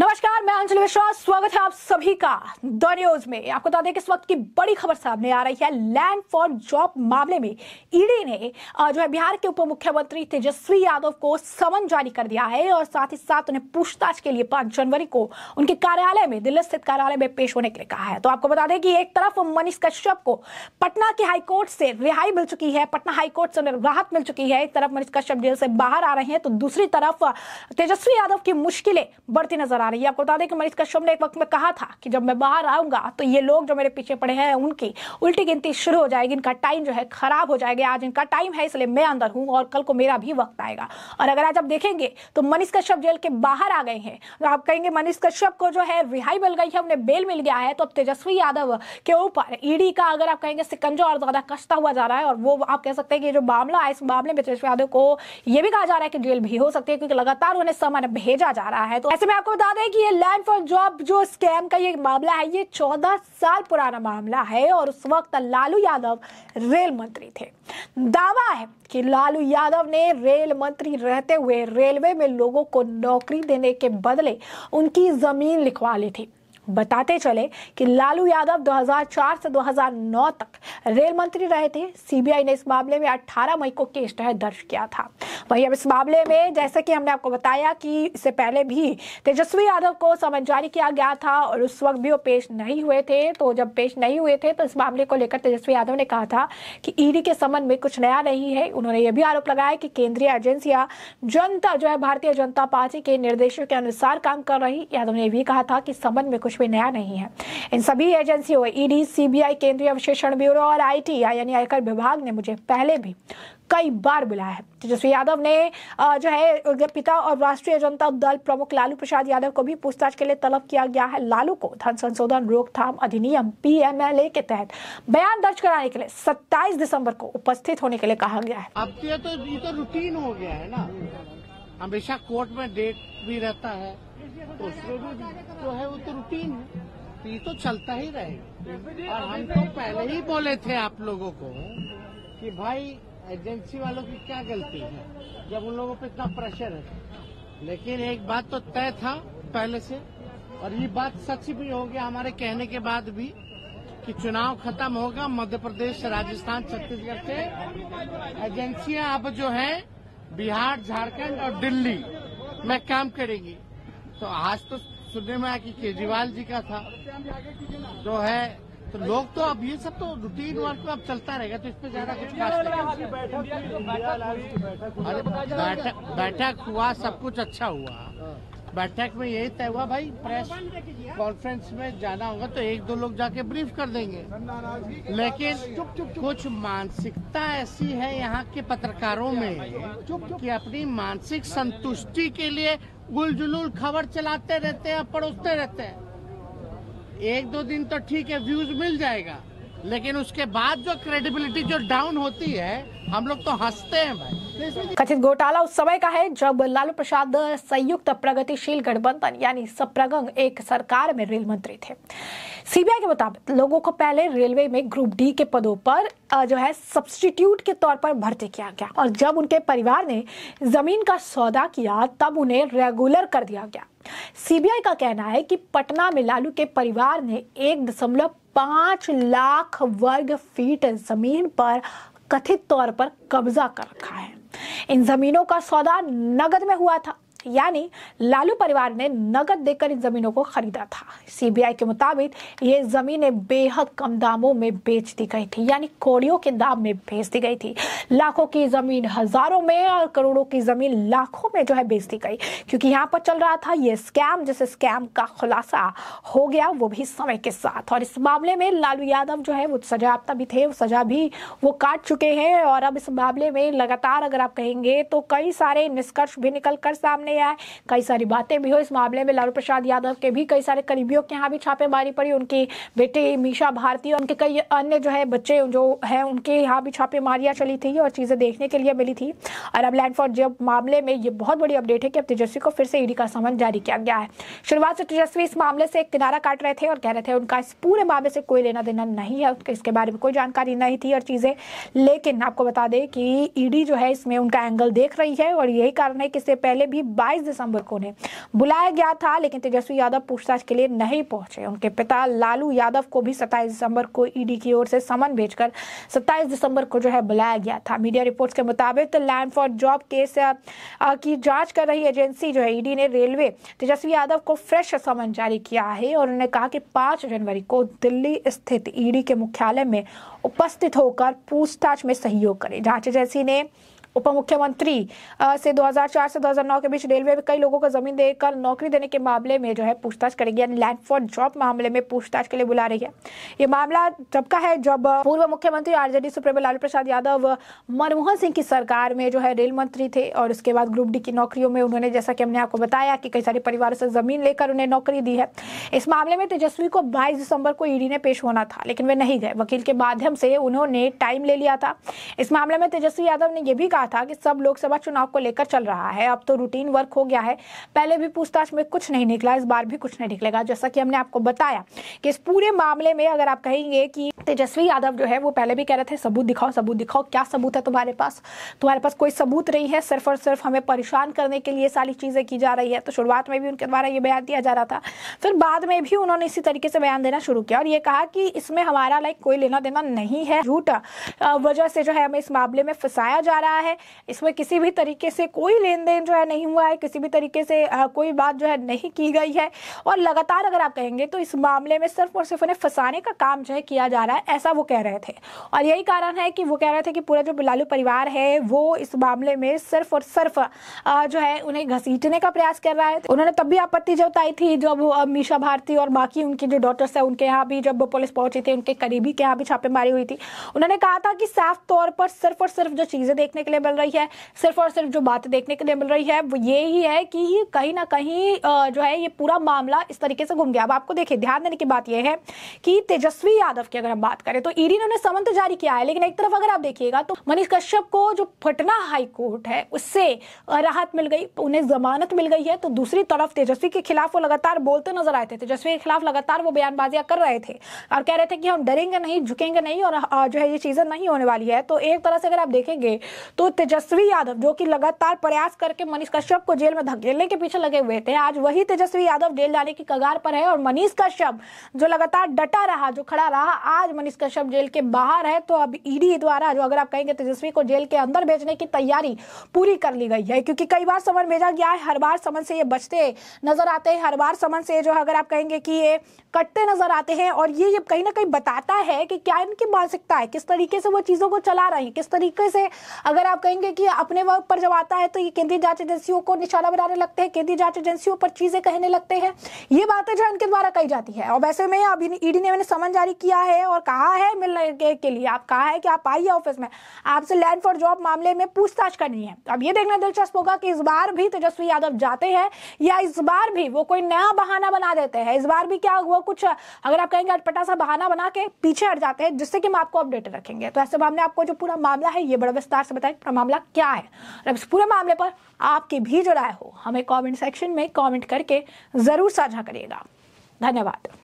नमस्कार मैं अंजलि मिश्रा स्वागत है आप सभी का द न्यूज में आपको बता दें कि इस वक्त की बड़ी खबर सामने आ रही है लैंड फॉर जॉब मामले में ईडी e ने जो है बिहार के उप मुख्यमंत्री तेजस्वी यादव को समन जारी कर दिया है और साथ ही साथ उन्हें पूछताछ के लिए पांच जनवरी को उनके कार्यालय में दिल्ली स्थित कार्यालय में पेश होने के लिए कहा है तो आपको बता दें कि एक तरफ मनीष कश्यप को पटना के हाईकोर्ट से रिहाई मिल चुकी है पटना हाईकोर्ट से उन्हें राहत मिल चुकी है एक तरफ मनीष कश्यप जेल से बाहर आ रहे हैं तो दूसरी तरफ तेजस्वी यादव की मुश्किलें बढ़ती नजर आ आ रही है आपको बता दें कि मनीष कश्यप ने एक वक्त में कहा था कि जब मैं बाहर आऊंगा तो ये लोग जो मेरे पीछे पड़े हैं उनकी उल्टी गिनती शुरू हो जाएगी इनका टाइम जो है खराब हो जाएगा आज इनका टाइम है इसलिए मैं अंदर हूँ और कल को मेरा भी वक्त आएगा और अगर आज आप देखेंगे तो मनीष कश्यप जेल के बाहर आ गए हैं तो आप कहेंगे मनीष कश्यप को जो है रिहाई मिल गई है उन्हें बेल मिल गया है तो अब तेजस्वी यादव के ऊपर ईडी e का अगर आप कहेंगे सिकंजा और ज्यादा कसता हुआ जा रहा है और वो आप कह सकते हैं कि जो मामला है इस मामले में तेजस्वी यादव को यह भी कहा जा रहा है कि जेल भी हो सकती है क्योंकि लगातार उन्हें समय भेजा जा रहा है तो ऐसे में आपको बता है कि ये लैंड फॉर जॉब जो स्कैम का ये मामला है ये 14 साल पुराना मामला है और उस वक्त लालू यादव रेल मंत्री थे दावा है कि लालू यादव ने रेल मंत्री रहते हुए रेलवे में लोगों को नौकरी देने के बदले उनकी जमीन लिखवा ली थी बताते चले कि लालू यादव 2004 से 2009 तक रेल मंत्री रहे थे सीबीआई ने इस मामले में 18 मई को केस दर्ज किया था वहीं अब इस मामले में जैसे कि हमने आपको बताया कि इससे पहले भी तेजस्वी यादव को समन जारी किया गया था और उस वक्त भी वो पेश नहीं हुए थे तो जब पेश नहीं हुए थे तो इस मामले को लेकर तेजस्वी यादव ने कहा था कि ईडी e के समन में कुछ नया नहीं है उन्होंने यह भी आरोप लगाया कि केंद्रीय एजेंसियां जनता जो है भारतीय जनता पार्टी के निर्देशों के अनुसार काम कर रही यादव ने भी कहा था कि समन में कुछ कुछ भी नया नहीं है इन सभी एजेंसियों ईडी e सीबीआई केंद्रीय विशेषण ब्यूरो और आईटी यानी आयकर विभाग ने मुझे पहले भी कई बार बुलाया है तेजस्वी यादव ने जो है उनके पिता और राष्ट्रीय जनता दल प्रमुख लालू प्रसाद यादव को भी पूछताछ के लिए तलब किया गया है लालू को धन संशोधन रोकथाम अधिनियम पीएमएलए के तहत बयान दर्ज कराने के लिए 27 दिसंबर को उपस्थित होने के लिए कहा गया है अब तो ये तो ये तो रूटीन हो गया है ना हमेशा कोर्ट में डेट भी रहता है तो उसमें भी जो तो है वो तो रूटीन है तो ये तो चलता ही रहेगा और हम तो पहले ही बोले थे आप लोगों को कि भाई एजेंसी वालों की क्या गलती है जब उन लोगों पे इतना प्रेशर है लेकिन एक बात तो तय था पहले से और ये बात सच भी हो गया हमारे कहने के बाद भी कि चुनाव खत्म होगा मध्य प्रदेश राजस्थान छत्तीसगढ़ से एजेंसियां अब जो है बिहार झारखंड और दिल्ली में काम करेंगी तो आज तो सुनने में आया कि केजरीवाल जी का था जो है तो लोग तो अब ये सब तो रूटीन वर्क में अब चलता रहेगा तो इसमें ज्यादा कुछ खास नहीं बैठक हुआ सब कुछ अच्छा हुआ बैठक में यही तय हुआ भाई प्रेस कॉन्फ्रेंस हाँ। में जाना होगा तो एक दो लोग जाके ब्रीफ कर देंगे लेकिन कुछ मानसिकता ऐसी है यहाँ के पत्रकारों में कि अपनी मानसिक संतुष्टि के लिए गुलजुल खबर चलाते रहते हैं पड़ोसते रहते हैं एक दो दिन तो ठीक है व्यूज मिल जाएगा लेकिन उसके बाद जो क्रेडिबिलिटी जो डाउन होती है हम लोग तो हंसते हैं भाई कथित घोटाला उस समय का है जब लालू प्रसाद संयुक्त प्रगतिशील गठबंधन यानी सप्रगंग एक सरकार में रेल मंत्री थे सीबीआई के मुताबिक लोगों को पहले रेलवे में ग्रुप डी के पदों पर जो है सब्सटीट्यूट के तौर पर भर्ती किया गया और जब उनके परिवार ने जमीन का सौदा किया तब उन्हें रेगुलर कर दिया गया सीबीआई का कहना है कि पटना में लालू के परिवार ने एक दशमलव पांच लाख वर्ग फीट जमीन पर कथित तौर पर कब्जा कर रखा है इन जमीनों का सौदा नगद में हुआ था यानी लालू परिवार ने नगद देकर इन जमीनों को खरीदा था सीबीआई के मुताबिक ये जमीनें बेहद कम दामों में बेच दी गई थी यानी कौड़ियों के दाम में बेच दी गई थी लाखों की जमीन हजारों में और करोड़ों की जमीन लाखों में जो है बेच दी गई क्योंकि यहाँ पर चल रहा था ये स्कैम जिस स्कैम का खुलासा हो गया वो भी समय के साथ और इस मामले में लालू यादव जो है वो सजायाफ्ता भी थे सजा भी वो काट चुके हैं और अब इस मामले में लगातार अगर आप कहेंगे तो कई सारे निष्कर्ष भी निकल कर सामने गया है कई सारी बातें भी हो इस मामले में लालू प्रसाद यादव के भी कई सारे करीबियों के यहाँ भी छापेमारी पड़ी उनकी बेटी मीशा भारती और उनके कई अन्य जो है बच्चे जो है उनके यहाँ भी छापेमारियाँ चली थी और चीज़ें देखने के लिए मिली थी और अब लैंड फॉर जब मामले में ये बहुत बड़ी अपडेट है कि अब तेजस्वी को फिर से ईडी e का समन जारी किया गया है शुरुआत से तेजस्वी इस मामले से एक किनारा काट रहे थे और कह रहे थे उनका इस पूरे मामले से कोई लेना देना नहीं है इसके बारे में कोई जानकारी नहीं थी और चीज़ें लेकिन आपको बता दें कि ईडी e जो है इसमें उनका एंगल देख रही है और यही कारण है कि इससे पहले भी बाईस दिसंबर को उन्हें बुलाया गया था लेकिन तेजस्वी यादव पूछताछ के लिए नहीं पहुंचे उनके पिता लालू यादव को भी सत्ताईस दिसंबर को ईडी की ओर से समन भेजकर सत्ताईस दिसंबर को जो है बुलाया गया था मीडिया रिपोर्ट के मुताबिक लैंड फॉर जॉब केस की जांच कर रही एजेंसी जो है ईडी ने रेलवे तेजस्वी यादव को फ्रेश समन जारी किया है और उन्होंने कहा कि पांच जनवरी को दिल्ली स्थित ईडी के मुख्यालय में उपस्थित होकर पूछताछ में सहयोग करें जांच एजेंसी ने उप मुख्यमंत्री से 2004 से 2009 के बीच रेलवे कई लोगों को जमीन देकर नौकरी देने के मामले में जो है पूछताछ करेगी यानी लैंड फॉर जॉब मामले में पूछताछ के लिए बुला रही है ये मामला जब का है जब पूर्व मुख्यमंत्री आरजेडी सुप्रीमो लालू प्रसाद यादव मनमोहन सिंह की सरकार में जो है रेल मंत्री थे और उसके बाद ग्रुप डी की नौकरियों में उन्होंने जैसा कि हमने आपको बताया कि कई सारे परिवारों से जमीन लेकर उन्हें नौकरी दी है इस मामले में तेजस्वी को बाईस दिसंबर को ईडी ने पेश होना था लेकिन वे नहीं गए वकील के माध्यम से उन्होंने टाइम ले लिया था इस मामले में तेजस्वी यादव ने यह भी कहा कहा था कि सब लोकसभा चुनाव को लेकर चल रहा है अब तो रूटीन वर्क हो गया है पहले भी पूछताछ में कुछ नहीं निकला इस बार भी कुछ नहीं निकलेगा जैसा कि हमने आपको बताया कि इस पूरे मामले में अगर आप कहेंगे कि तेजस्वी यादव जो है वो पहले भी कह रहे थे सबूत दिखाओ सबूत दिखाओ क्या सबूत है तुम्हारे पास तुम्हारे पास कोई सबूत नहीं है सिर्फ और सिर्फ हमें परेशान करने के लिए सारी चीज़ें की जा रही है तो शुरुआत में भी उनके द्वारा ये बयान दिया जा रहा था फिर बाद में भी उन्होंने इसी तरीके से बयान देना शुरू किया और ये कहा कि इसमें हमारा लाइक कोई लेना देना नहीं है झूठ वजह से जो है हमें इस मामले में फंसाया जा रहा है इसमें किसी भी तरीके से कोई लेन देन जो है नहीं हुआ है किसी भी तरीके से कोई बात जो है नहीं की गई है और लगातार अगर आप कहेंगे तो इस मामले में सिर्फ और सिर्फ उन्हें फंसाने का काम जो है किया जा रहा है ऐसा वो कह रहे थे और यही कारण है कि वो कह रहे थे कि पूरा जो बिलालू परिवार है वो इस मामले में सिर्फ और सिर्फ जो है उन्हें घसीटने का प्रयास कर रहा है उन्होंने तब भी आपत्ति जताई थी जब मीशा भारती और बाकी उनकी जो डॉटर्स है उनके यहाँ भी जब पुलिस पहुंची थी उनके करीबी के यहाँ भी छापेमारी हुई थी उन्होंने कहा था कि साफ तौर पर सिर्फ और सिर्फ जो चीज़ें देखने के लिए लिए मिल रही है सिर्फ और सिर्फ जो बातें देखने के लिए मिल रही है वो ये ही है कि कहीं ना कहीं जो है ये पूरा मामला इस तरीके से घूम गया अब आपको देखिए ध्यान देने की बात यह है कि तेजस्वी यादव की अगर हम बात करें तो ईडी ने उन्हें समन तो जारी किया है लेकिन एक तरफ अगर आप देखिएगा तो मनीष कश्यप को जो पटना हाईकोर्ट है उससे राहत मिल गई तो उन्हें जमानत मिल गई है तो दूसरी तरफ तेजस्वी के खिलाफ वो लगातार बोलते नजर आए थे तेजस्वी के खिलाफ लगातार वो बयानबाजियां कर रहे थे और कह रहे थे कि हम डरेंगे नहीं झुकेंगे नहीं और जो है ये चीजें नहीं होने वाली है तो एक तरह से अगर आप देखेंगे तो तेजस्वी यादव जो कि लगातार प्रयास करके मनीष कश्यप को जेल में धकेलने के पीछे लगे हुए थे आज वही तेजस्वी यादव जेल जाने की कगार पर है और मनीष कश्यप जो लगातार डटा रहा जो खड़ा रहा आज मनीष कश्यप जेल के बाहर है तो अब ईडी e द्वारा जो अगर आप कहेंगे तेजस्वी को जेल के अंदर भेजने की तैयारी पूरी कर ली गई है क्योंकि कई बार समन भेजा गया है हर बार समन से ये बचते नजर आते हैं हर बार समन से जो अगर आप कहेंगे कि ये कटते नजर आते हैं और ये ये कहीं ना कहीं बताता है कि क्या इनकी मानसिकता है किस तरीके से वो चीज़ों को चला रहे हैं किस तरीके से अगर आप आप कहेंगे कि अपने वर्ग पर जब आता है तो ये केंद्रीय जांच एजेंसियों को निशाना बनाने लगते हैं केंद्रीय जांच एजेंसियों पर चीजें कहने लगते हैं ये बातें जो इनके द्वारा कही जाती है और वैसे में अभी ईडी ने मैंने समन जारी किया है और कहा है मिलने के, लिए आप कहा है कि आप आइए ऑफिस में आपसे लैंड फॉर जॉब मामले में पूछताछ करनी है अब ये देखना दिलचस्प होगा कि इस बार भी तेजस्वी यादव जाते हैं या इस बार भी वो कोई नया बहाना बना देते हैं इस बार भी क्या हुआ कुछ अगर आप कहेंगे अटपटा सा बहाना बना के पीछे हट जाते हैं जिससे कि हम आपको अपडेटेड रखेंगे तो ऐसे में हमने आपको जो पूरा मामला है ये बड़ा विस्तार से बताया पूरा मामला क्या है और इस पूरे मामले पर आपकी भी जो राय हो हमें कमेंट सेक्शन में कमेंट करके ज़रूर साझा करिएगा धन्यवाद